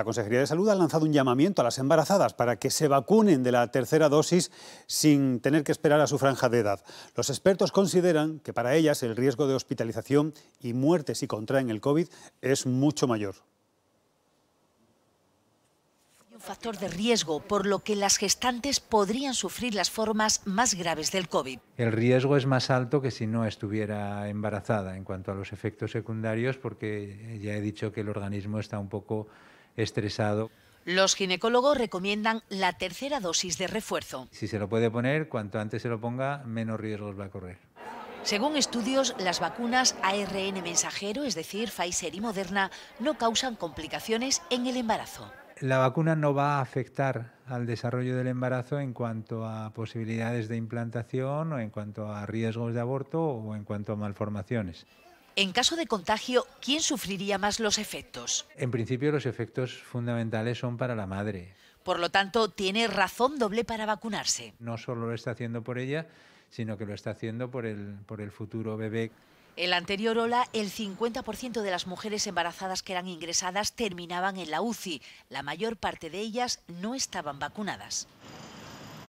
La Consejería de Salud ha lanzado un llamamiento a las embarazadas para que se vacunen de la tercera dosis sin tener que esperar a su franja de edad. Los expertos consideran que para ellas el riesgo de hospitalización y muerte si contraen el COVID es mucho mayor Un factor de riesgo, por lo que las gestantes podrían sufrir las formas más graves del COVID. El riesgo es más alto que si no estuviera embarazada en cuanto a los efectos secundarios, porque ya he dicho que el organismo está un poco estresado. Los ginecólogos recomiendan la tercera dosis de refuerzo. Si se lo puede poner, cuanto antes se lo ponga, menos riesgos va a correr. Según estudios, las vacunas ARN mensajero, es decir, Pfizer y Moderna, no causan complicaciones en el embarazo. La vacuna no va a afectar al desarrollo del embarazo en cuanto a posibilidades de implantación o en cuanto a riesgos de aborto o en cuanto a malformaciones. En caso de contagio, ¿quién sufriría más los efectos? En principio los efectos fundamentales son para la madre. Por lo tanto, tiene razón doble para vacunarse. No solo lo está haciendo por ella, sino que lo está haciendo por el, futuro bebé. En la anterior ola, el 50% de las mujeres embarazadas que eran ingresadas terminaban en la UCI. La mayor parte de ellas no estaban vacunadas.